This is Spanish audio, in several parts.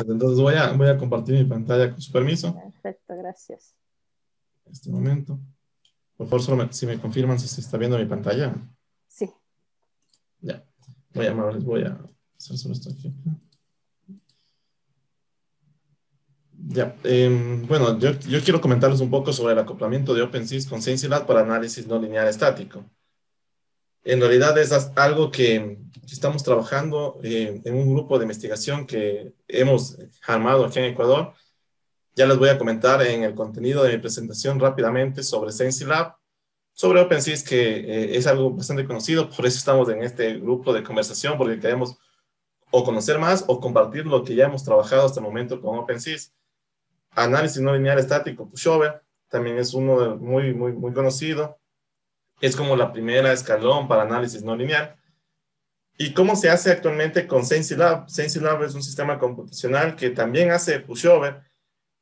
Entonces voy a, compartir mi pantalla con su permiso. Perfecto, gracias. En este momento. Por favor, si me confirman si se está viendo mi pantalla. Sí. Ya. Voy a voy a hacer solo esto aquí. Ya, em, bueno, yo, quiero comentarles un poco sobre el acoplamiento de OpenSys con CienciaLab para análisis no lineal estático en realidad es algo que estamos trabajando eh, en un grupo de investigación que hemos armado aquí en Ecuador. Ya les voy a comentar en el contenido de mi presentación rápidamente sobre SensiLab, sobre OpenSys, que eh, es algo bastante conocido, por eso estamos en este grupo de conversación, porque queremos o conocer más o compartir lo que ya hemos trabajado hasta el momento con OpenSys. Análisis no lineal estático, pushover, también es uno muy, muy, muy conocido es como la primera escalón para análisis no lineal. ¿Y cómo se hace actualmente con SensiLab? SensiLab es un sistema computacional que también hace pushover,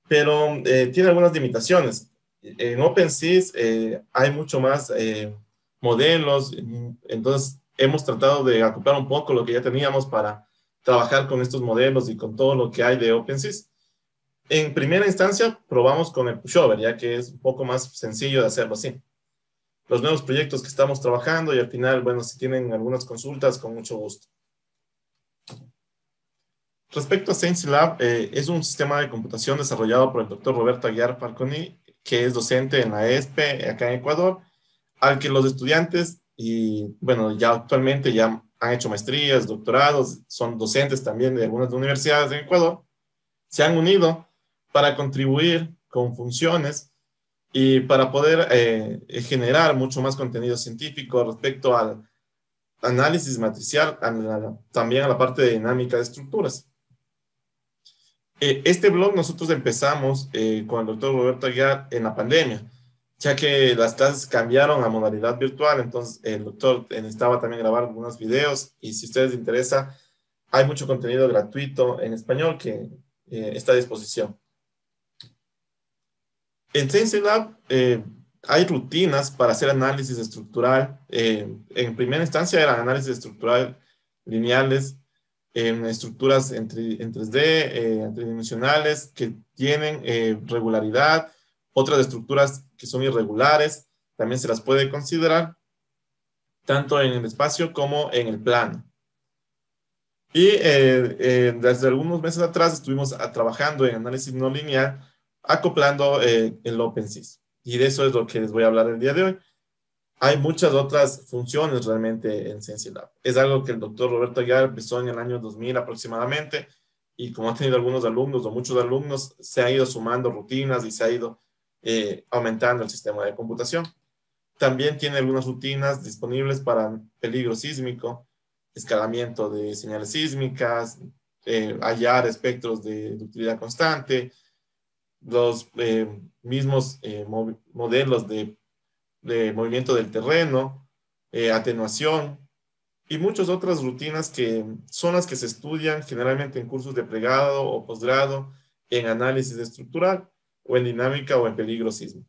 pero eh, tiene algunas limitaciones. En OpenSea eh, hay mucho más eh, modelos, entonces hemos tratado de acoplar un poco lo que ya teníamos para trabajar con estos modelos y con todo lo que hay de OpenSea. En primera instancia, probamos con el pushover, ya que es un poco más sencillo de hacerlo así los nuevos proyectos que estamos trabajando y al final, bueno, si tienen algunas consultas, con mucho gusto. Respecto a Science Lab, eh, es un sistema de computación desarrollado por el doctor Roberto Aguiar Falconi, que es docente en la ESPE acá en Ecuador, al que los estudiantes, y bueno, ya actualmente ya han hecho maestrías, doctorados, son docentes también de algunas universidades en Ecuador, se han unido para contribuir con funciones y para poder eh, generar mucho más contenido científico respecto al análisis matricial, también a la parte de dinámica de estructuras. Eh, este blog nosotros empezamos eh, con el doctor Roberto Aguiar en la pandemia, ya que las clases cambiaron a modalidad virtual, entonces el doctor estaba también grabar algunos videos y si a ustedes les interesa, hay mucho contenido gratuito en español que está a disposición. En SenseLab eh, hay rutinas para hacer análisis estructural. Eh, en primera instancia eran análisis estructural lineales en estructuras en, en 3D, eh, tridimensionales, que tienen eh, regularidad. Otras estructuras que son irregulares también se las puede considerar, tanto en el espacio como en el plano. Y desde algunos meses atrás estuvimos ah, trabajando en análisis no lineal acoplando eh, el OpenSys. Y de eso es lo que les voy a hablar el día de hoy. Hay muchas otras funciones realmente en SensiLab. Es algo que el doctor Roberto ya empezó en el año 2000 aproximadamente y como ha tenido algunos alumnos o muchos alumnos, se ha ido sumando rutinas y se ha ido eh, aumentando el sistema de computación. También tiene algunas rutinas disponibles para peligro sísmico, escalamiento de señales sísmicas, eh, hallar espectros de ductilidad constante, los eh, mismos eh, modelos de, movimiento del terreno, eh, atenuación y muchas otras rutinas que son las que se estudian generalmente en cursos de pregrado o posgrado en análisis estructural o en dinámica o en peligro sísmico.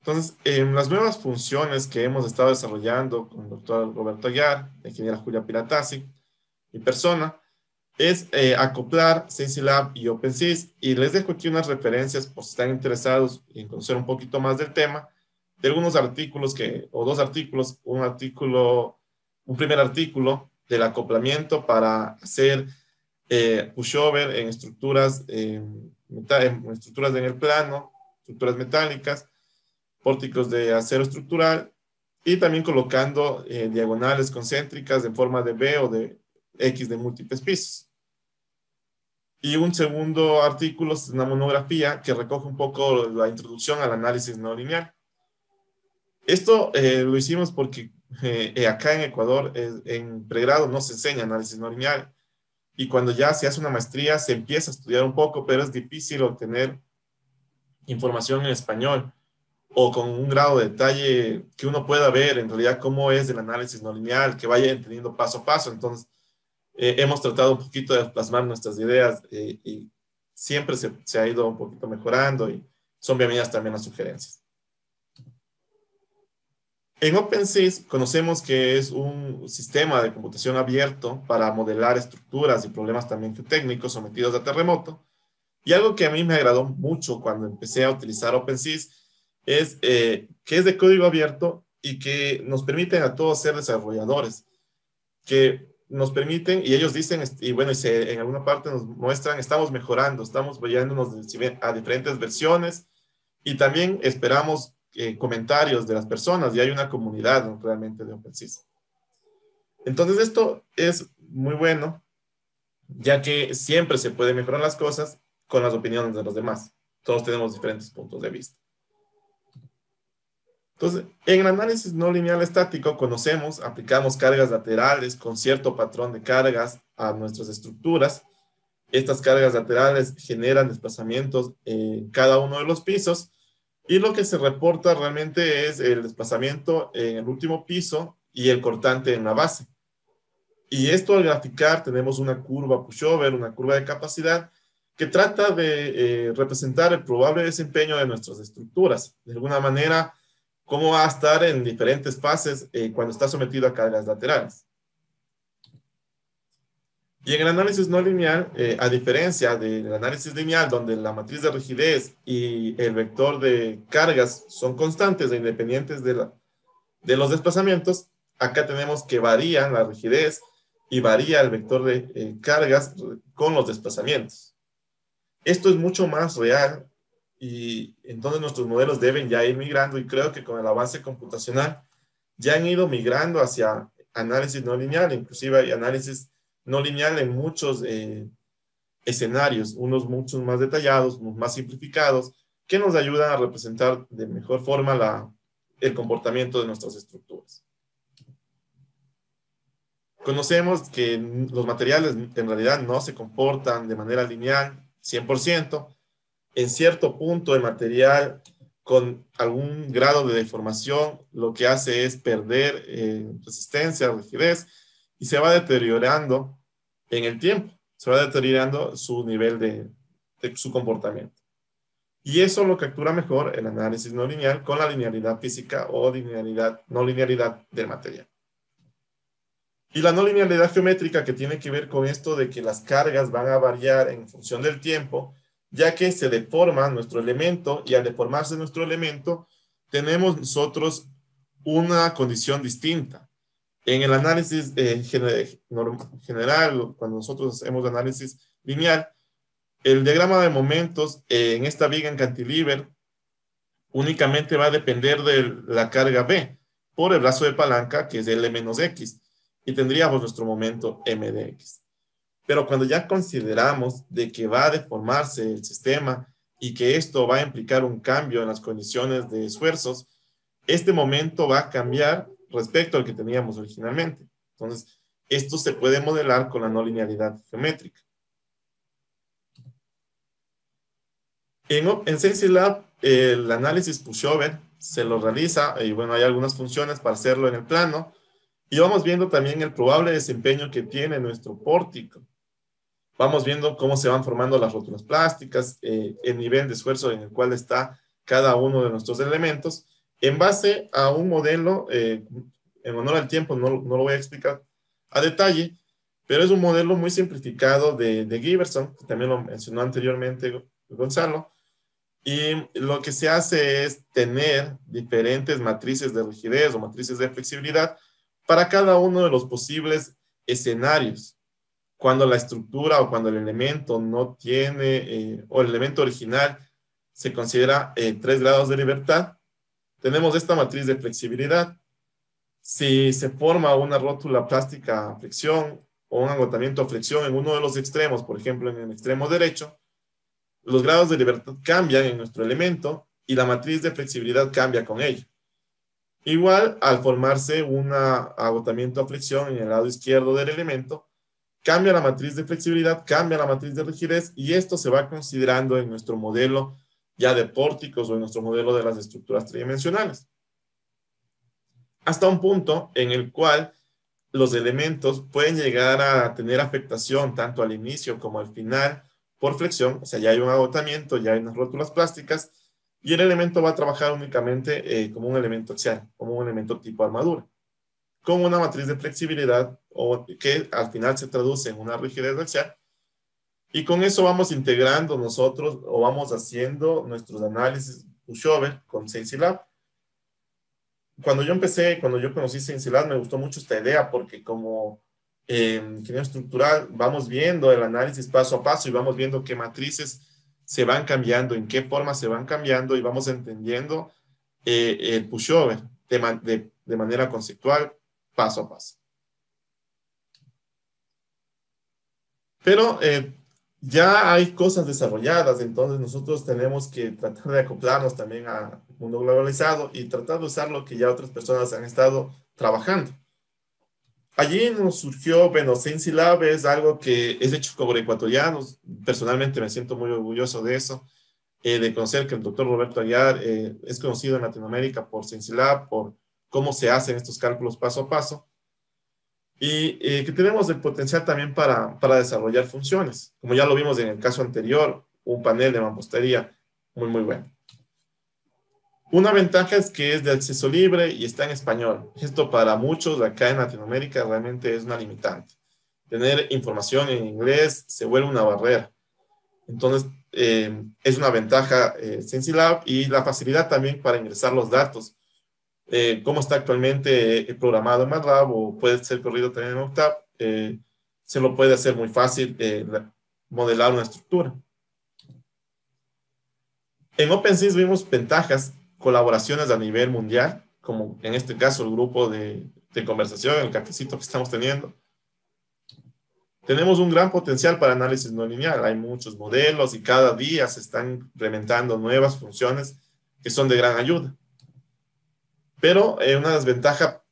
Entonces, en las nuevas funciones que hemos estado desarrollando con el doctor Roberto Aguiar, la ingeniera Julia Piratasi, y persona, es eh, acoplar Lab y OpenSys. Y les dejo aquí unas referencias por si están interesados en conocer un poquito más del tema, de algunos artículos que, o dos artículos, un artículo, un primer artículo del acoplamiento para hacer eh, pushover en estructuras, en estructuras en el plano, estructuras metálicas, pórticos de acero estructural y también colocando eh, diagonales concéntricas en forma de B o de X de múltiples pisos. Y un segundo artículo es una monografía que recoge un poco la introducción al análisis no lineal. Esto eh, lo hicimos porque eh, eh, acá en Ecuador, en pregrado, no se enseña análisis no lineal. Y cuando ya se hace una maestría, se empieza a estudiar un poco, pero es difícil obtener información en español o con un grado de detalle que uno pueda ver en realidad cómo es el análisis no lineal, que vaya entendiendo paso a paso. Entonces, eh, hemos tratado un poquito de plasmar nuestras ideas eh, y siempre se, ha ido un poquito mejorando y son bienvenidas también las sugerencias. En OpenSys conocemos que es un sistema de computación abierto para modelar estructuras y problemas también técnicos sometidos a terremoto. Y algo que a mí me agradó mucho cuando empecé a utilizar OpenSys es eh, que es de código abierto y que nos permite a todos ser desarrolladores, que nos permiten, y ellos dicen, este, y bueno, y en alguna parte nos muestran, estamos mejorando, estamos vayándonos a diferentes versiones, y también esperamos eh, comentarios de las personas, y hay una comunidad realmente de OpenSys. Entonces esto es muy bueno, ya que siempre se pueden mejorar las cosas con las opiniones de los demás. Todos tenemos diferentes puntos de vista. Entonces, en el análisis no lineal estático conocemos, aplicamos cargas laterales con cierto patrón de cargas a nuestras estructuras. Estas cargas laterales generan desplazamientos en cada uno de los pisos y lo que se reporta realmente es el desplazamiento en el último piso y el cortante en la base. Y esto al graficar tenemos una curva pushover, una curva de capacidad que trata de eh, representar el probable desempeño de nuestras estructuras. De alguna manera, cómo va a estar en diferentes fases eh, cuando está sometido a cargas laterales. Y en el análisis no lineal, eh, a diferencia del análisis lineal, donde la matriz de rigidez y el vector de cargas son constantes e independientes de, de los desplazamientos, acá tenemos que varían la rigidez y varía el vector de eh, cargas con los desplazamientos. Esto es mucho más real y entonces nuestros modelos deben ya ir migrando y creo que con el avance computacional ya han ido migrando hacia análisis no lineal, inclusive hay análisis no lineal en muchos eh, escenarios, unos muchos más detallados, unos más simplificados, que nos ayudan a representar de mejor forma el comportamiento de nuestras estructuras. Conocemos que los materiales en realidad no se comportan de manera lineal 100%, en cierto punto el material con algún grado de deformación lo que hace es perder eh, resistencia, rigidez y se va deteriorando en el tiempo, se va deteriorando su nivel de, su comportamiento. Y eso lo captura mejor el análisis no lineal con la linealidad física o linealidad, no linealidad del material. Y la no linealidad geométrica que tiene que ver con esto de que las cargas van a variar en función del tiempo, ya que se deforma nuestro elemento y al deformarse nuestro elemento, tenemos nosotros una condición distinta. En el análisis eh, general, cuando nosotros hacemos análisis lineal, el diagrama de momentos en esta viga en cantilever únicamente va a depender de la carga B por el brazo de palanca, que es L menos X, y tendríamos nuestro momento M de X. Pero cuando ya consideramos de que va a deformarse el sistema y que esto va a implicar un cambio en las condiciones de esfuerzos, este momento va a cambiar respecto al que teníamos originalmente. Entonces, esto se puede modelar con la no linealidad geométrica. En, en SensiLab, el análisis pushover se lo realiza, y bueno, hay algunas funciones para hacerlo en el plano, y vamos viendo también el probable desempeño que tiene nuestro pórtico vamos viendo cómo se van formando las roturas plásticas, eh, el nivel de esfuerzo en el cual está cada uno de nuestros elementos, en base a un modelo, eh, en honor al tiempo no, no, lo voy a explicar a detalle, pero es un modelo muy simplificado de, de Giverson, que también lo mencionó anteriormente Gonzalo, y lo que se hace es tener diferentes matrices de rigidez o matrices de flexibilidad para cada uno de los posibles escenarios cuando la estructura o cuando el elemento no tiene, eh, o el elemento original se considera en eh, tres grados de libertad, tenemos esta matriz de flexibilidad. Si se forma una rótula plástica a flexión o un agotamiento a flexión en uno de los extremos, por ejemplo en el extremo derecho, los grados de libertad cambian en nuestro elemento y la matriz de flexibilidad cambia con ello. Igual, al formarse un agotamiento a flexión en el lado izquierdo del elemento, cambia la matriz de flexibilidad, cambia la matriz de rigidez y esto se va considerando en nuestro modelo ya de pórticos o en nuestro modelo de las estructuras tridimensionales. Hasta un punto en el cual los elementos pueden llegar a tener afectación tanto al inicio como al final por flexión, o sea, ya hay un agotamiento, ya hay unas rótulas plásticas y el elemento va a trabajar únicamente eh, como un elemento axial, como un elemento tipo armadura, con una matriz de flexibilidad o que al final se traduce en una rigidez axial. Y con eso vamos integrando nosotros o vamos haciendo nuestros análisis pushover con Sensilab. Cuando yo empecé, cuando yo conocí Sensilab, me gustó mucho esta idea porque como em, ingeniero estructural vamos viendo el análisis paso a paso y vamos viendo qué matrices se van cambiando, en qué forma se van cambiando y vamos entendiendo eh, el pushover de manera conceptual, paso a paso. Pero eh, ya hay cosas desarrolladas, entonces nosotros tenemos que tratar de acoplarnos también al mundo globalizado y tratar de usar lo que ya otras personas han estado trabajando. Allí nos surgió, bueno, Sensi Lab es algo que es hecho por ecuatorianos. Personalmente me siento muy orgulloso de eso, eh, de conocer que el doctor Roberto Aguiar eh, es conocido en Latinoamérica por Sensi por cómo se hacen estos cálculos paso a paso y eh, que tenemos el potencial también para, para, desarrollar funciones, como ya lo vimos en el caso anterior, un panel de mampostería muy, muy bueno. Una ventaja es que es de acceso libre y está en español. Esto para muchos acá en Latinoamérica realmente es una limitante. Tener información en inglés se vuelve una barrera. Entonces, eh, es una ventaja eh, Sensilab y la facilidad también para ingresar los datos eh, cómo está actualmente eh, programado en MATLAB o puede ser corrido también en Octave, eh, se lo puede hacer muy fácil modelar una estructura. En OpenSys vimos ventajas, colaboraciones a nivel mundial, como en este caso el grupo de, de conversación, el cafecito que estamos teniendo. Tenemos un gran potencial para análisis no lineal. Hay muchos modelos y cada día se están implementando nuevas funciones que son de gran ayuda. Pero eh, una desventaja,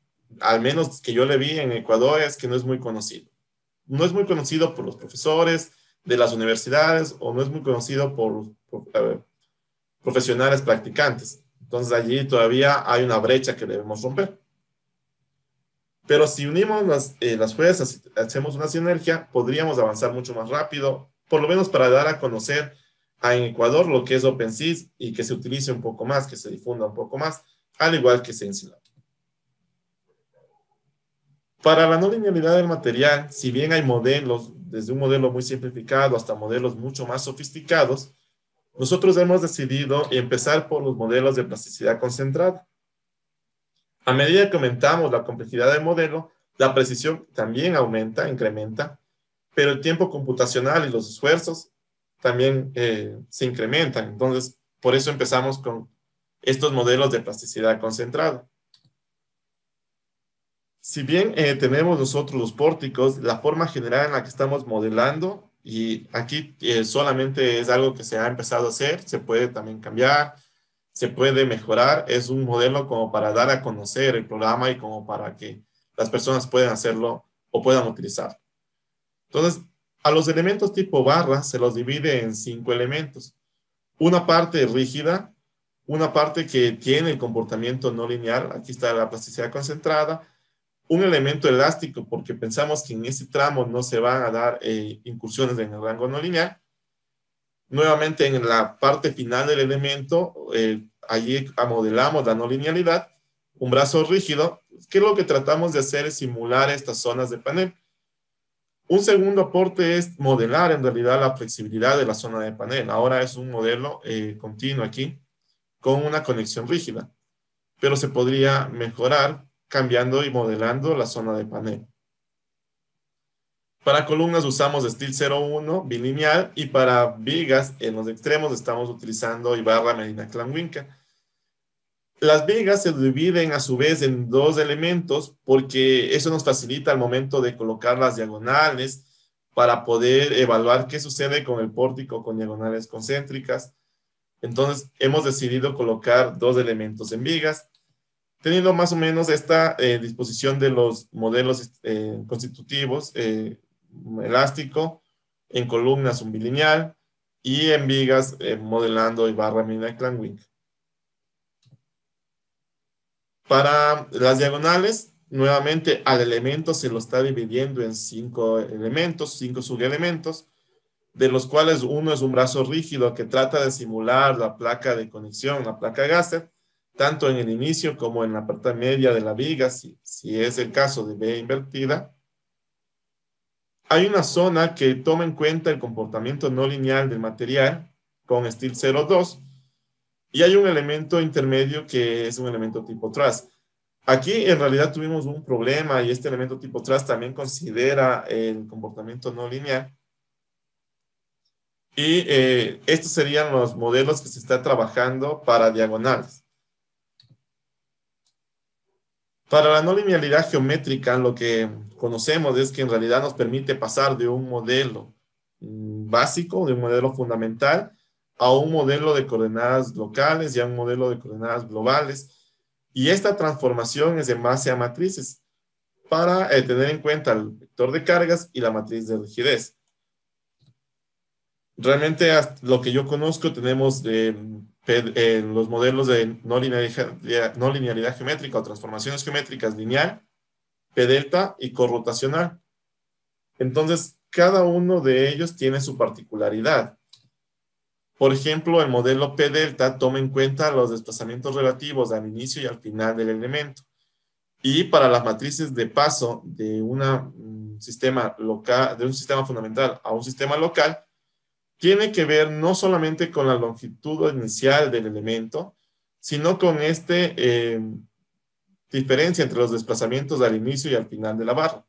al menos que yo le vi en Ecuador, es que no es muy conocido. No es muy conocido por los profesores de las universidades o no es muy conocido por, profesionales practicantes. Entonces allí todavía hay una brecha que debemos romper. Pero si unimos las, fuerzas, eh, las fuerzas, hacemos una sinergia, podríamos avanzar mucho más rápido, por lo menos para dar a conocer a en Ecuador lo que es OpenSys y que se utilice un poco más, que se difunda un poco más al igual que Sensilab. Para la no linealidad del material, si bien hay modelos, desde un modelo muy simplificado hasta modelos mucho más sofisticados, nosotros hemos decidido empezar por los modelos de plasticidad concentrada. A medida que aumentamos la complejidad del modelo, la precisión también aumenta, incrementa, pero el tiempo computacional y los esfuerzos también eh, se incrementan. Entonces, por eso empezamos con estos modelos de plasticidad concentrada. Si bien eh, tenemos nosotros los pórticos, la forma general en la que estamos modelando, y aquí eh, solamente es algo que se ha empezado a hacer, se puede también cambiar, se puede mejorar, es un modelo como para dar a conocer el programa y como para que las personas puedan hacerlo o puedan utilizarlo. Entonces, a los elementos tipo barra se los divide en cinco elementos. Una parte rígida, una parte que tiene el comportamiento no lineal, aquí está la plasticidad concentrada, un elemento elástico, porque pensamos que en ese tramo no se van a dar eh, incursiones en el rango no lineal. Nuevamente en la parte final del elemento, eh, allí modelamos la no linealidad, un brazo rígido, que lo que tratamos de hacer es simular estas zonas de panel. Un segundo aporte es modelar en realidad la flexibilidad de la zona de panel. Ahora es un modelo eh, continuo aquí con una conexión rígida, pero se podría mejorar cambiando y modelando la zona de panel. Para columnas usamos steel 01 bilineal y para vigas en los extremos estamos utilizando Ibarra Medina Clanwinca. Las vigas se dividen a su vez en dos elementos porque eso nos facilita al momento de colocar las diagonales para poder evaluar qué sucede con el pórtico con diagonales concéntricas entonces hemos decidido colocar dos elementos en vigas, teniendo más o menos esta eh, disposición de los modelos eh, constitutivos, eh, elástico, en un bilinear y en vigas modelando y barra mina Para las diagonales, nuevamente al elemento se lo está dividiendo en cinco elementos, cinco subelementos, de los cuales uno es un brazo rígido que trata de simular la placa de conexión, la placa gáster, tanto en el inicio como en la parte media de la viga, si, es el caso de B invertida. Hay una zona que toma en cuenta el comportamiento no lineal del material con Steel 02 y hay un elemento intermedio que es un elemento tipo truss. Aquí en realidad tuvimos un problema y este elemento tipo truss también considera el comportamiento no lineal y eh, estos serían los modelos que se está trabajando para diagonales. Para la no linealidad geométrica, lo que conocemos es que en realidad nos permite pasar de un modelo mm, básico, de un modelo fundamental, a un modelo de coordenadas locales y a un modelo de coordenadas globales. Y esta transformación es de base a matrices para eh, tener en cuenta el vector de cargas y la matriz de rigidez realmente lo que yo conozco tenemos eh, en los modelos de no linealidad, no linealidad geométrica o transformaciones geométricas lineal, P delta y corrotacional. Entonces, cada uno de ellos tiene su particularidad. Por ejemplo, el modelo P delta toma en cuenta los desplazamientos relativos al inicio y al final del elemento. Y para las matrices de paso de, una, mm, sistema local, de un sistema fundamental a un sistema local, tiene que ver no solamente con la longitud inicial del elemento, sino con esta eh, diferencia entre los desplazamientos al inicio y al final de la barra.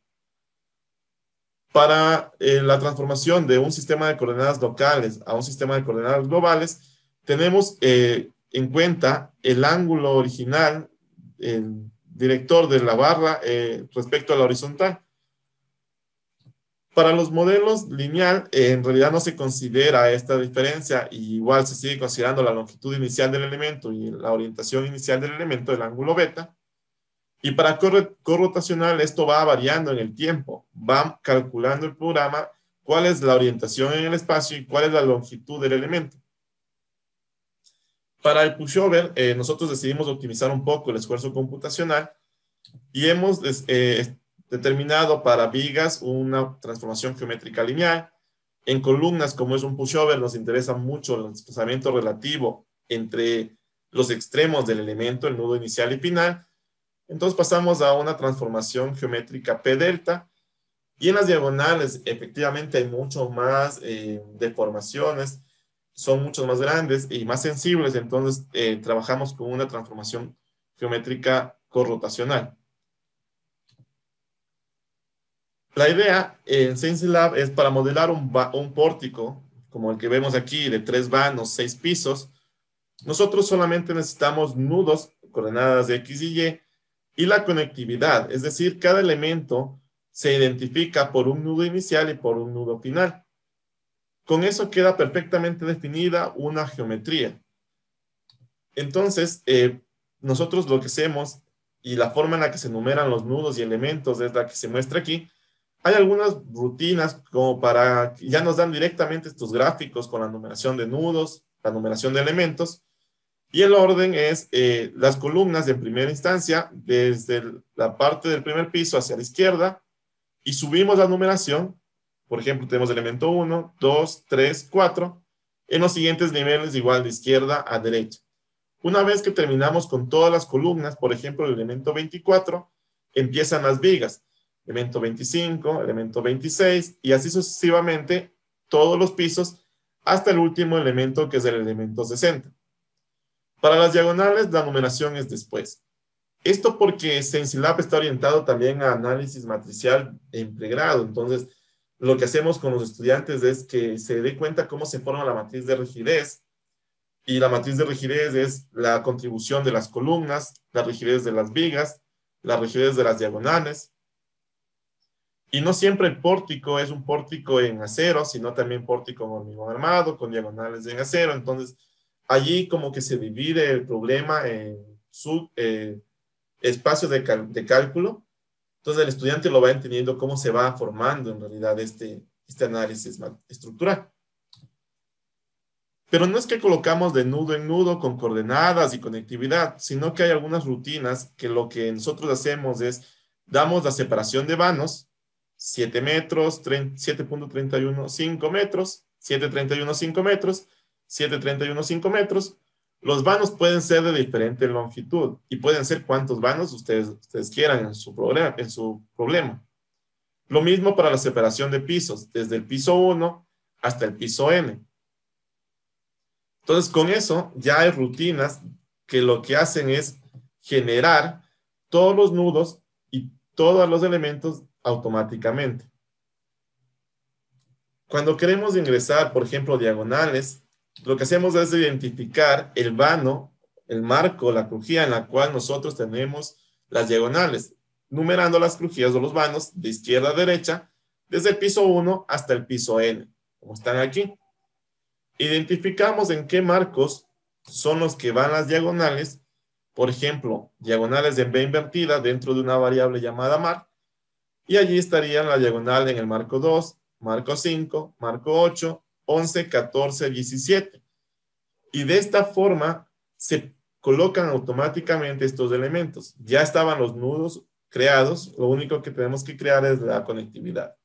Para eh, la transformación de un sistema de coordenadas locales a un sistema de coordenadas globales, tenemos eh, en cuenta el ángulo original, el director de la barra respecto a la horizontal. Para los modelos lineal, eh, en realidad no se considera esta diferencia, y igual se sigue considerando la longitud inicial del elemento y la orientación inicial del elemento, el ángulo beta. Y para corrotacional, esto va variando en el tiempo. Va calculando el programa cuál es la orientación en el espacio y cuál es la longitud del elemento. Para el pushover, eh, nosotros decidimos optimizar un poco el esfuerzo computacional y hemos eh, determinado para vigas una transformación geométrica lineal. En columnas, como es un pushover, nos interesa mucho el desplazamiento relativo entre los extremos del elemento, el nudo inicial y final. Entonces pasamos a una transformación geométrica P delta. Y en las diagonales, efectivamente, hay mucho más eh, deformaciones, son mucho más grandes y más sensibles. Entonces, eh, trabajamos con una transformación geométrica corrotacional. La idea en Science Lab es para modelar un, pórtico, como el que vemos aquí, de tres vanos, seis pisos. Nosotros solamente necesitamos nudos, coordenadas de X y Y, y la conectividad, es decir, cada elemento se identifica por un nudo inicial y por un nudo final. Con eso queda perfectamente definida una geometría. Entonces, eh, nosotros lo que hacemos y la forma en la que se enumeran los nudos y elementos es la que se muestra aquí, hay algunas rutinas como para, ya nos dan directamente estos gráficos con la numeración de nudos, la numeración de elementos, y el orden es eh, las columnas de primera instancia, desde la parte del primer piso hacia la izquierda, y subimos la numeración, por ejemplo, tenemos elemento 1, 2, 3, 4, en los siguientes niveles igual de izquierda a derecha. Una vez que terminamos con todas las columnas, por ejemplo, el elemento 24, empiezan las vigas, elemento 25, elemento 26 y así sucesivamente todos los pisos hasta el último elemento que es el elemento 60. Para las diagonales la numeración es después. Esto porque Sensilab está orientado también a análisis matricial en pregrado, entonces lo que hacemos con los estudiantes es que se dé cuenta cómo se forma la matriz de rigidez y la matriz de rigidez es la contribución de las columnas, la rigidez de las vigas, la rigidez de las diagonales, y no siempre el pórtico es un pórtico en acero, sino también pórtico en hormigón armado, con diagonales en acero. Entonces, allí como que se divide el problema en su eh, espacio de, de, cálculo. Entonces, el estudiante lo va entendiendo cómo se va formando en realidad este, este análisis estructural. Pero no es que colocamos de nudo en nudo con coordenadas y conectividad, sino que hay algunas rutinas que lo que nosotros hacemos es damos la separación de vanos 7 metros, 7.31, 5 metros, 7.31, 5 metros, 7.31, 5 metros. Los vanos pueden ser de diferente longitud y pueden ser cuantos vanos ustedes, ustedes quieran en su, problema, en su problema. Lo mismo para la separación de pisos, desde el piso 1 hasta el piso n. Entonces, con eso ya hay rutinas que lo que hacen es generar todos los nudos y todos los elementos automáticamente. Cuando queremos ingresar, por ejemplo, diagonales, lo que hacemos es identificar el vano, el marco, la crujía en la cual nosotros tenemos las diagonales, numerando las crujías o los vanos de izquierda a derecha, desde el piso 1 hasta el piso N, como están aquí. Identificamos en qué marcos son los que van las diagonales, por ejemplo, diagonales de B invertida dentro de una variable llamada mar, y allí estarían la diagonal en el marco 2, marco 5, marco 8, 11, 14, 17. Y de esta forma se colocan automáticamente estos elementos. Ya estaban los nudos creados, lo único que tenemos que crear es la conectividad.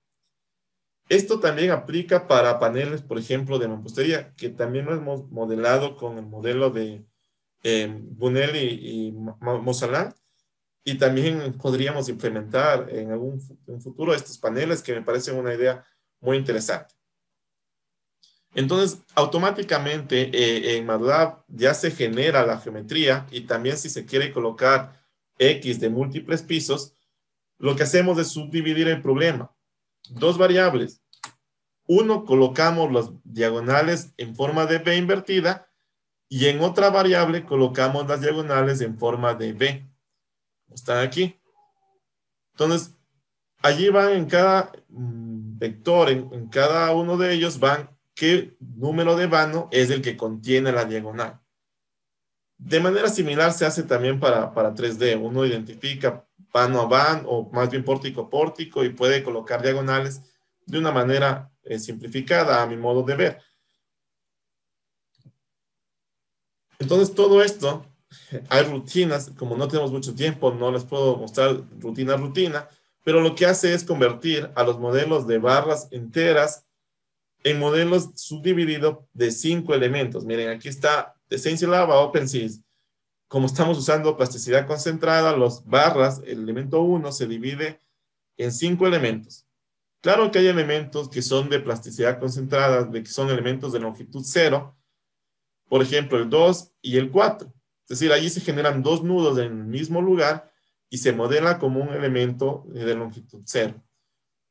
Esto también aplica para paneles, por ejemplo, de mampostería, que también lo hemos modelado con el modelo de eh, y, y y también podríamos implementar en algún futuro estos paneles que me parecen una idea muy interesante. Entonces, automáticamente eh, en MATLAB ya se genera la geometría y también si se quiere colocar X de múltiples pisos, lo que hacemos es subdividir el problema. Dos variables. Uno, colocamos las diagonales en forma de B invertida y en otra variable colocamos las diagonales en forma de B. Están aquí. Entonces, allí van en cada vector, en, cada uno de ellos van qué número de vano es el que contiene la diagonal. De manera similar se hace también para, 3D. Uno identifica vano a vano, o más bien pórtico a pórtico, y puede colocar diagonales de una manera eh, simplificada a mi modo de ver. Entonces, todo esto hay rutinas, como no tenemos mucho tiempo, no les puedo mostrar rutina a rutina, pero lo que hace es convertir a los modelos de barras enteras en modelos subdivididos de cinco elementos. Miren, aquí está Essential Lava OpenSys. Como estamos usando plasticidad concentrada, los barras, el elemento 1 se divide en cinco elementos. Claro que hay elementos que son de plasticidad concentrada, de que son elementos de longitud cero, por ejemplo, el 2 y el 4. Es decir, allí se generan dos nudos en el mismo lugar y se modela como un elemento de longitud cero.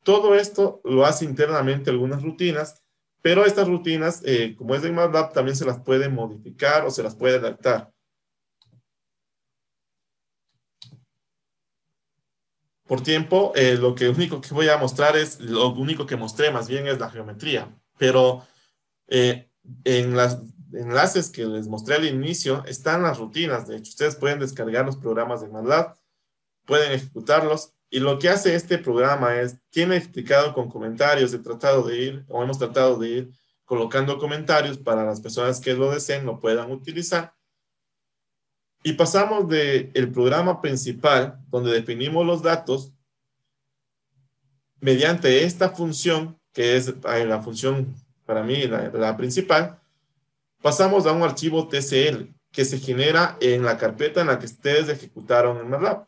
Todo esto lo hace internamente algunas rutinas, pero estas rutinas, eh, como es de MATLAB, también se las puede modificar o se las puede adaptar. Por tiempo, eh, lo que único que voy a mostrar es, lo único que mostré más bien es la geometría, pero eh, en las enlaces que les mostré al inicio están las rutinas. De hecho, ustedes pueden descargar los programas de MATLAB, pueden ejecutarlos. Y lo que hace este programa es, tiene explicado con comentarios, he tratado de ir, o hemos tratado de ir colocando comentarios para las personas que lo deseen, lo puedan utilizar. Y pasamos del el programa principal, donde definimos los datos, mediante esta función, que es la función para mí la principal, pasamos a un archivo TCL que se genera en la carpeta en la que ustedes ejecutaron el MATLAB.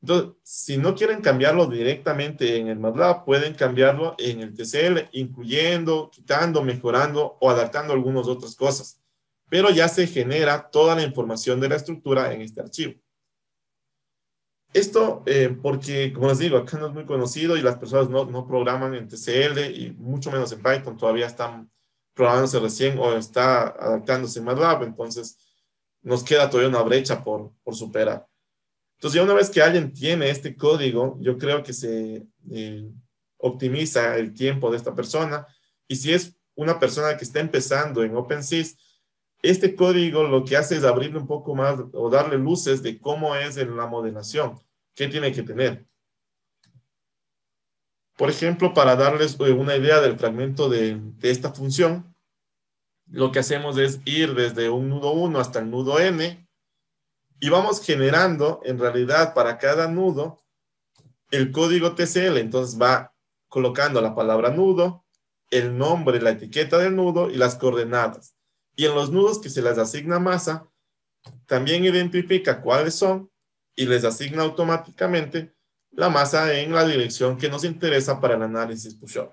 Entonces, si no quieren cambiarlo directamente en el MATLAB, pueden cambiarlo en el TCL, incluyendo, quitando, mejorando o adaptando algunas otras cosas. Pero ya se genera toda la información de la estructura en este archivo. Esto eh, porque, como les digo, acá no es muy conocido y las personas no, no programan en TCL y mucho menos en Python, todavía están Probándose recién o está adaptándose más rápido, entonces nos queda todavía una brecha por, por superar. Entonces, ya una vez que alguien tiene este código, yo creo que se eh, optimiza el tiempo de esta persona. Y si es una persona que está empezando en OpenSys, este código lo que hace es abrirle un poco más o darle luces de cómo es en la modelación, qué tiene que tener. Por ejemplo, para darles eh, una idea del fragmento de, esta función, lo que hacemos es ir desde un nudo 1 hasta el nudo n y vamos generando, en realidad, para cada nudo, el código TCL. Entonces va colocando la palabra nudo, el nombre, la etiqueta del nudo y las coordenadas. Y en los nudos que se les asigna masa, también identifica cuáles son y les asigna automáticamente la masa en la dirección que nos interesa para el análisis push-up.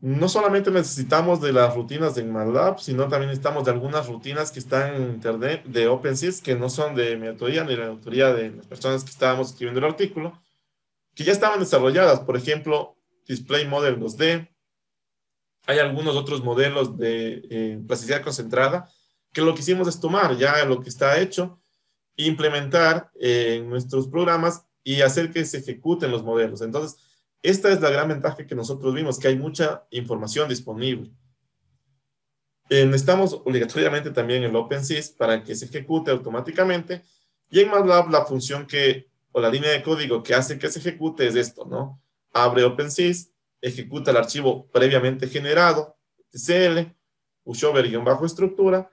No solamente necesitamos de las rutinas de MATLAB, sino también necesitamos de algunas rutinas que están en internet de OpenSys, que no son de mi autoría ni de la autoría de las personas que estábamos escribiendo el artículo, que ya estaban desarrolladas. Por ejemplo, Display Model 2D. Hay algunos otros modelos de eh, plasticidad concentrada, que lo que hicimos es tomar ya lo que está hecho implementar eh, en nuestros programas y hacer que se ejecuten los modelos. Entonces, esta es la gran ventaja que nosotros vimos, que hay mucha información disponible. necesitamos obligatoriamente también el OpenSys para que se ejecute automáticamente. Y en MATLAB la función que, o la línea de código que hace que se ejecute es esto, ¿no? Abre OpenSys, ejecuta el archivo previamente generado, TCL, pushover-estructura,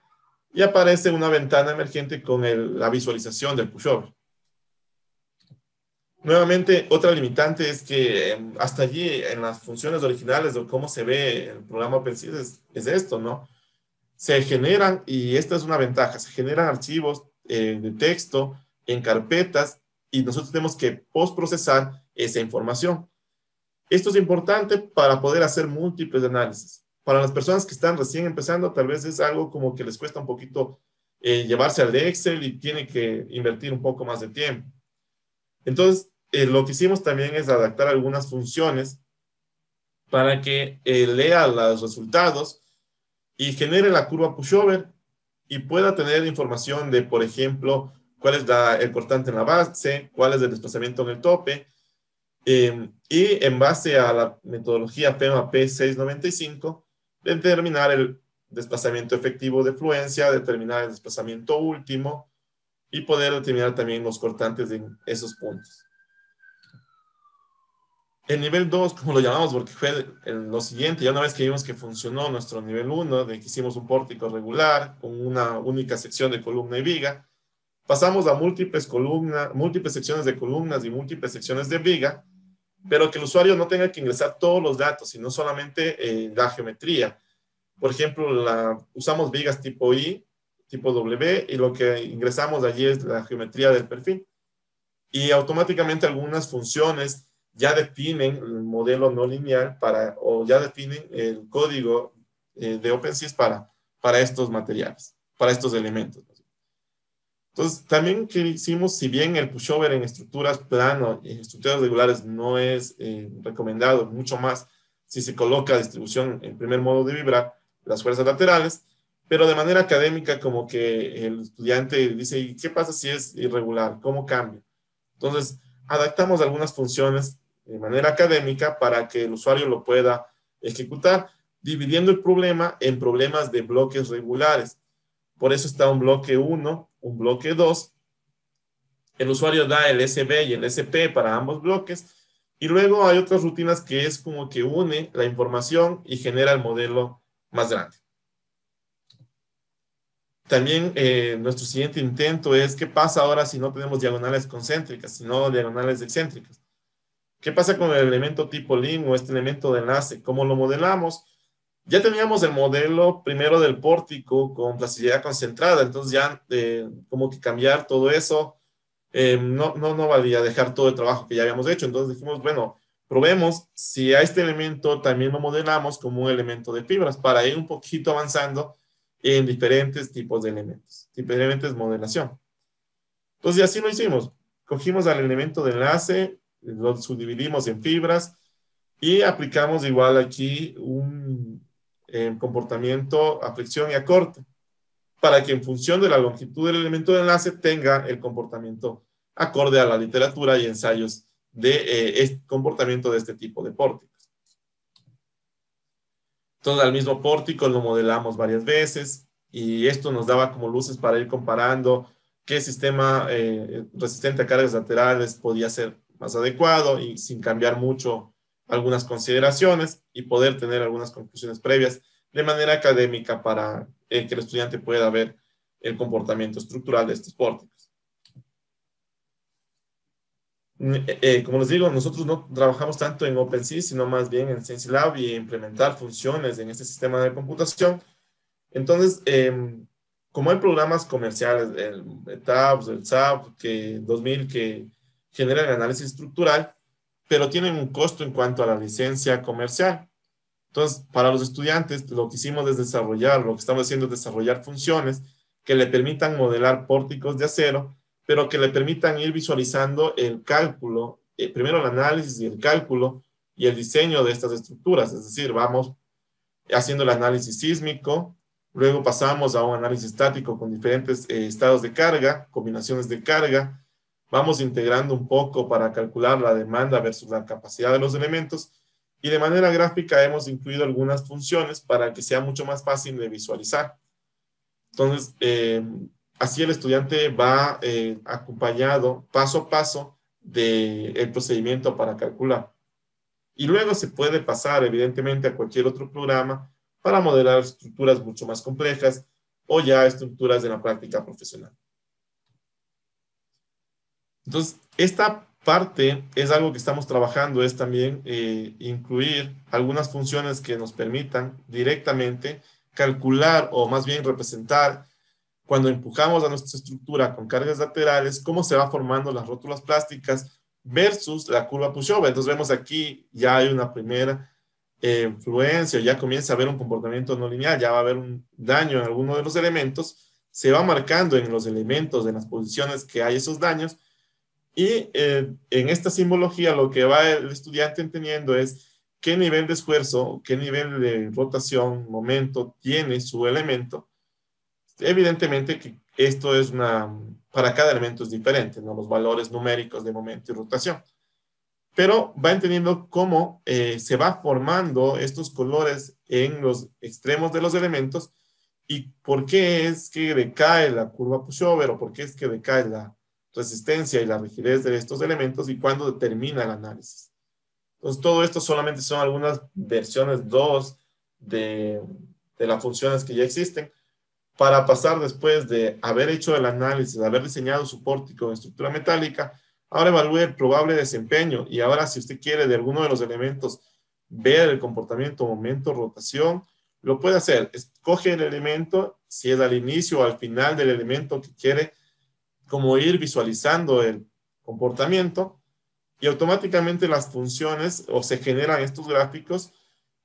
y aparece una ventana emergente con la visualización del pushover. Nuevamente, otra limitante es que em, hasta allí, en las funciones originales de cómo se ve el programa OpenSea, es, esto, ¿no? Se generan, y esta es una ventaja, se generan archivos eh, de texto en carpetas y nosotros tenemos que postprocesar esa información. Esto es importante para poder hacer múltiples análisis para las personas que están recién empezando, tal vez es algo como que les cuesta un poquito eh, llevarse al de Excel y tiene que invertir un poco más de tiempo. Entonces, eh, lo que hicimos también es adaptar algunas funciones para que eh, lea los resultados y genere la curva pushover y pueda tener información de, por ejemplo, cuál es la, el cortante en la base, cuál es el desplazamiento en el tope. y en base a la metodología FEMA P695, determinar el desplazamiento efectivo de fluencia, determinar el desplazamiento último y poder determinar también los cortantes en esos puntos. El nivel 2, como lo llamamos, porque fue lo siguiente, ya una vez que vimos que funcionó nuestro nivel 1, de que hicimos un pórtico regular con una única sección de columna y viga, pasamos a múltiples, columnas, múltiples secciones de columnas y múltiples secciones de viga, pero que el usuario no tenga que ingresar todos los datos, sino solamente eh, la geometría. Por ejemplo, usamos vigas tipo I, tipo W, y lo que ingresamos allí es la geometría del perfil. Y automáticamente algunas funciones ya definen el modelo no lineal para, o ya definen el código eh, de OpenSys para, para estos materiales, para estos elementos. Entonces, también que hicimos, si bien el pushover en estructuras plano y en estructuras regulares no es eh, recomendado, mucho más si se coloca distribución en primer modo de vibrar, las fuerzas laterales, pero de manera académica como que el estudiante dice, ¿y qué pasa si es irregular? ¿Cómo cambia? Entonces, adaptamos algunas funciones de manera académica para que el usuario lo pueda ejecutar, dividiendo el problema en problemas de bloques regulares. Por eso está un bloque 1 un bloque 2. El usuario da el SB y el SP para ambos bloques. Y luego hay otras rutinas que es como que une la información y genera el modelo más grande. También eh, nuestro siguiente intento es qué pasa ahora si no tenemos diagonales concéntricas, sino diagonales excéntricas. ¿Qué pasa con el elemento tipo link o este elemento de enlace? ¿Cómo lo modelamos? Ya teníamos el modelo primero del pórtico con plasticidad concentrada, entonces ya eh, como que cambiar todo eso eh, no, no, no valía dejar todo el trabajo que ya habíamos hecho. Entonces dijimos, bueno, probemos si a este elemento también lo modelamos como un elemento de fibras para ir un poquito avanzando en diferentes tipos de elementos, diferentes modelación. Entonces así lo hicimos. Cogimos al elemento de enlace, lo subdividimos en fibras y aplicamos igual aquí un en comportamiento a flexión y a corte, para que en función de la longitud del elemento de enlace tenga el comportamiento acorde a la literatura y ensayos de eh, comportamiento de este tipo de pórticos. Entonces, al mismo pórtico lo modelamos varias veces y esto nos daba como luces para ir comparando qué sistema eh, resistente a cargas laterales podía ser más adecuado y sin cambiar mucho algunas consideraciones y poder tener algunas conclusiones previas de manera académica para eh, que el estudiante pueda ver el comportamiento estructural de estos pórticos. Eh, eh, como les digo, nosotros no trabajamos tanto en OpenSea, sino más bien en Lab y implementar funciones en este sistema de computación. Entonces, em, como hay programas comerciales, el TABS, el SAP, que 2000, que generan análisis estructural, pero tienen un costo en cuanto a la licencia comercial. Entonces, para los estudiantes, lo que hicimos es desarrollar, lo que estamos haciendo es desarrollar funciones que le permitan modelar pórticos de acero, pero que le permitan ir visualizando el cálculo, eh, primero el análisis y el cálculo y el diseño de estas estructuras. Es decir, vamos haciendo el análisis sísmico, luego pasamos a un análisis estático con diferentes eh, estados de carga, combinaciones de carga, vamos integrando un poco para calcular la demanda versus la capacidad de los elementos y de manera gráfica hemos incluido algunas funciones para que sea mucho más fácil de visualizar. Entonces, eh, así el estudiante va eh, acompañado paso a paso del procedimiento para calcular. Y luego se puede pasar, evidentemente, a cualquier otro programa para modelar estructuras mucho más complejas o ya estructuras de la práctica profesional. Entonces, esta parte es algo que estamos trabajando, es también eh, incluir algunas funciones que nos permitan directamente calcular o más bien representar cuando empujamos a nuestra estructura con cargas laterales, cómo se va formando las rótulas plásticas versus la curva pushover. Entonces vemos aquí ya hay una primera eh, influencia, ya comienza a haber un comportamiento no lineal, ya va a haber un daño en alguno de los elementos, se va marcando en los elementos, en las posiciones que hay esos daños, y eh, en esta simbología lo que va el estudiante entendiendo es qué nivel de esfuerzo, qué nivel de rotación, momento tiene su elemento. Evidentemente que esto es una, para cada elemento es diferente, ¿no? los valores numéricos de momento y rotación. Pero va entendiendo cómo eh, se va formando estos colores en los extremos de los elementos y por qué es que decae la curva pushover o por qué es que decae la, resistencia y la rigidez de estos elementos y cuándo determina el análisis. Entonces, todo esto solamente son algunas versiones 2 de, las funciones que ya existen para pasar después de haber hecho el análisis, de haber diseñado su pórtico de estructura metálica, ahora evalúe el probable desempeño y ahora si usted quiere de alguno de los elementos ver el comportamiento, momento, rotación, lo puede hacer. Escoge el elemento, si es al inicio o al final del elemento que quiere como ir visualizando el comportamiento y automáticamente las funciones o se generan estos gráficos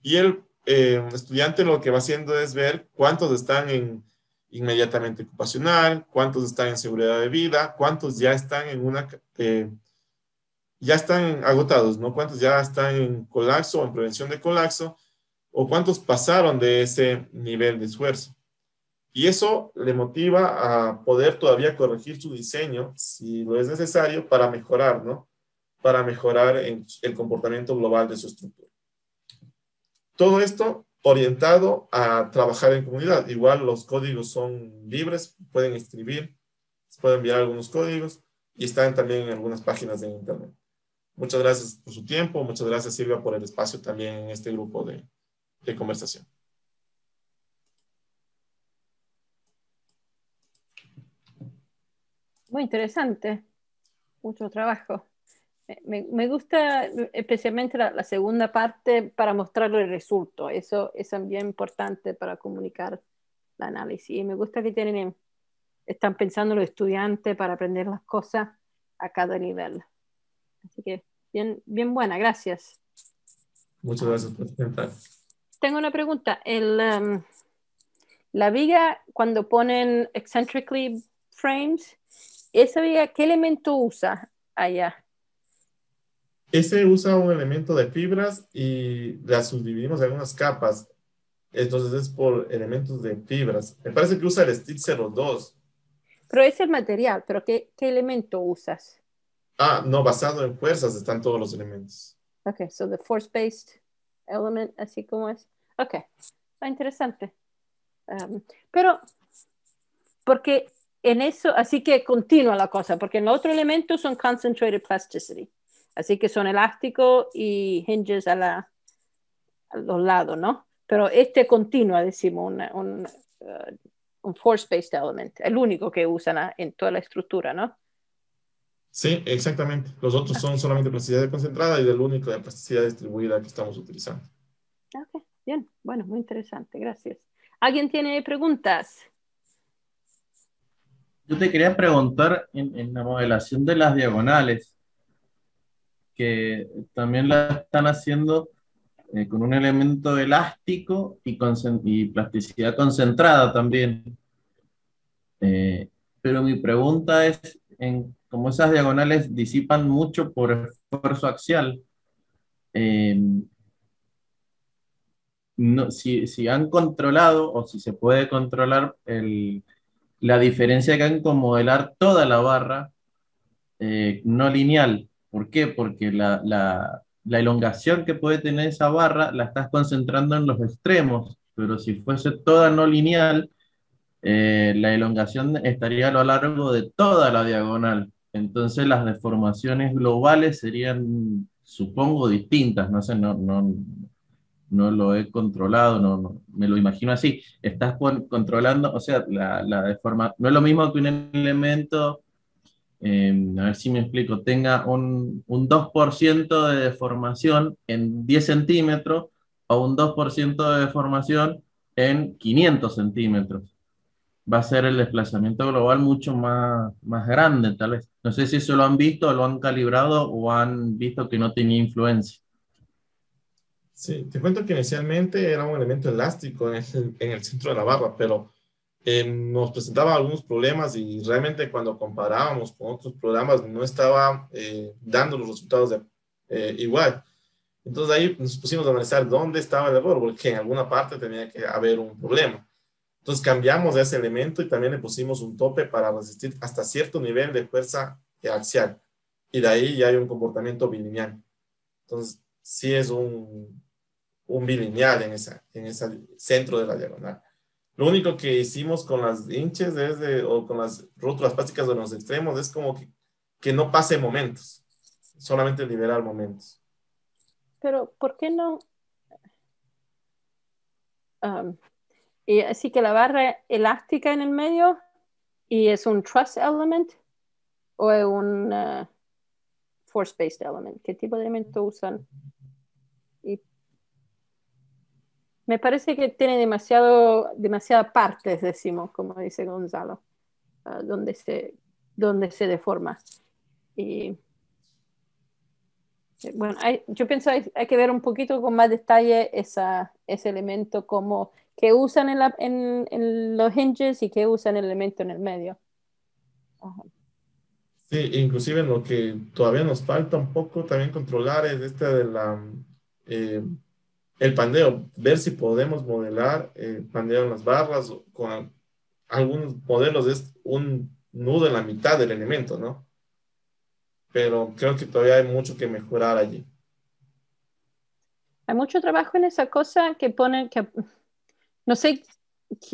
y el eh, estudiante lo que va haciendo es ver cuántos están en inmediatamente ocupacional, cuántos están en seguridad de vida, cuántos ya están en una, eh, ya están agotados, ¿no? Cuántos ya están en colapso o en prevención de colapso o cuántos pasaron de ese nivel de esfuerzo. Y eso le motiva a poder todavía corregir su diseño, si lo es necesario, para mejorar, ¿no? Para mejorar el comportamiento global de su estructura. Todo esto orientado a trabajar en comunidad. Igual los códigos son libres, pueden escribir, pueden enviar algunos códigos y están también en algunas páginas de internet. Muchas gracias por su tiempo, muchas gracias Silvia por el espacio también en este grupo de conversación. Muy interesante, mucho trabajo. Eh, me, me gusta especialmente la, segunda parte para mostrar el resultado. Eso es también importante para comunicar el análisis. Y me gusta que tienen, están pensando los estudiantes para aprender las cosas a cada nivel. Así que bien, bien buena, gracias. Muchas gracias, presidenta. Tengo una pregunta. El, um, la viga, cuando ponen eccentrically frames, esa ¿qué elemento usa allá? Ese usa un elemento de fibras y las subdividimos en unas capas. Entonces es por elementos de fibras. Me parece que usa el Steel 02. Pero es el material, pero ¿qué, qué elemento usas? Ah, no, basado en fuerzas están todos los elementos. Ok, so the force-based element, así como es. Ok, está interesante. Pero, um, pero, porque en eso, así que continúa la cosa, porque el otro elemento son concentrated plasticity, así que son elásticos y hinges a, la, a los lados, ¿no? Pero este continúa, decimos, uh, un, force-based element, el único que usan ah, en toda la estructura, ¿no? Sí, exactamente. Los otros son solamente plasticidad concentrada y del único de plasticidad distribuida que estamos utilizando. Ok, bien. Bueno, muy interesante. Gracias. ¿Alguien tiene preguntas? Yo te quería preguntar en, la modelación de las diagonales, que también la están haciendo eh, con un elemento elástico y, plasticidad concentrada también. Eh, pero mi pregunta es, en, como esas diagonales disipan mucho por esfuerzo axial, em, si, han controlado o si se puede controlar el, la diferencia que hay con modelar toda la barra eh, no lineal. ¿Por qué? Porque la, elongación que puede tener esa barra la estás concentrando en los extremos, pero si fuese toda no lineal, eh, la elongación estaría a lo largo de toda la diagonal. Entonces las deformaciones globales serían, supongo, distintas. No sé, no, no lo he controlado, no, me lo imagino así. Estás controlando, o sea, la, no es lo mismo que un elemento, em, a ver si me explico, tenga un, 2% de deformación en 10 centímetros o un 2% de deformación en 500 centímetros. Va a ser el desplazamiento global mucho más, más grande, tal vez. No sé si eso lo han visto, lo han calibrado o han visto que no tenía influencia. Sí, te cuento que inicialmente era un elemento elástico en el, centro de la barra, pero eh, nos presentaba algunos problemas y realmente cuando comparábamos con otros programas no estaba eh, dando los resultados de, eh, igual. Entonces ahí nos pusimos a analizar dónde estaba el error, porque en alguna parte tenía que haber un problema. Entonces cambiamos ese elemento y también le pusimos un tope para resistir hasta cierto nivel de fuerza axial. Y de ahí ya hay un comportamiento bilineal. Entonces sí es un, un bilineal en ese en centro de la diagonal. Lo único que hicimos con las hinches desde, o con las rutas plásticas de los extremos es como que, que no pase momentos, solamente liberar momentos. Pero, ¿por qué no? Um, y así que la barra elástica en el medio y es un truss element o es un uh, force-based element. ¿Qué tipo de elemento usan Me parece que tiene demasiado, demasiadas partes, decimos, como dice Gonzalo, donde, se, donde se deforma. Y eh, bueno, yo pienso hay, hay que ver un poquito con más detalle esa, ese elemento, como que usan en, la, en, en, los hinges y que usan el elemento en el medio. Sí, inclusive lo que todavía nos falta un poco también controlar es este de la eh, el pandeo, ver si podemos modelar el eh, pandeo en las barras, con algunos modelos es un nudo en la mitad del elemento, ¿no? Pero creo que todavía hay mucho que mejorar allí. Hay mucho trabajo en esa cosa que ponen, que no sé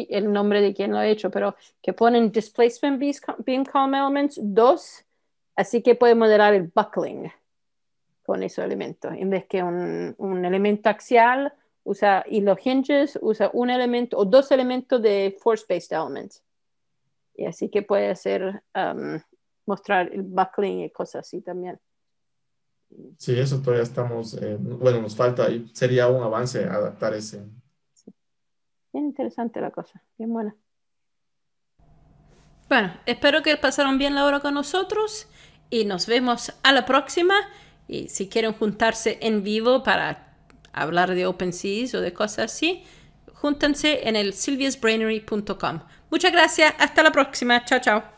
el nombre de quien lo ha hecho, pero que ponen displacement beam elements 2, así que puede modelar el buckling con esos elementos. En vez que un, un elemento axial usa, y los hinges usa un elemento o dos elementos de force-based elements. Y así que puede hacer, um, mostrar el buckling y cosas así también. Sí, eso todavía estamos, eh, bueno, nos falta, y sería un avance adaptar ese. Bien interesante la cosa, bien buena. Bueno, espero que pasaron bien la hora con nosotros y nos vemos a la próxima. Y si quieren juntarse en vivo para hablar de OpenSea o de cosas así, júntense en el silviasbrainery.com. Muchas gracias, hasta la próxima, chao chao.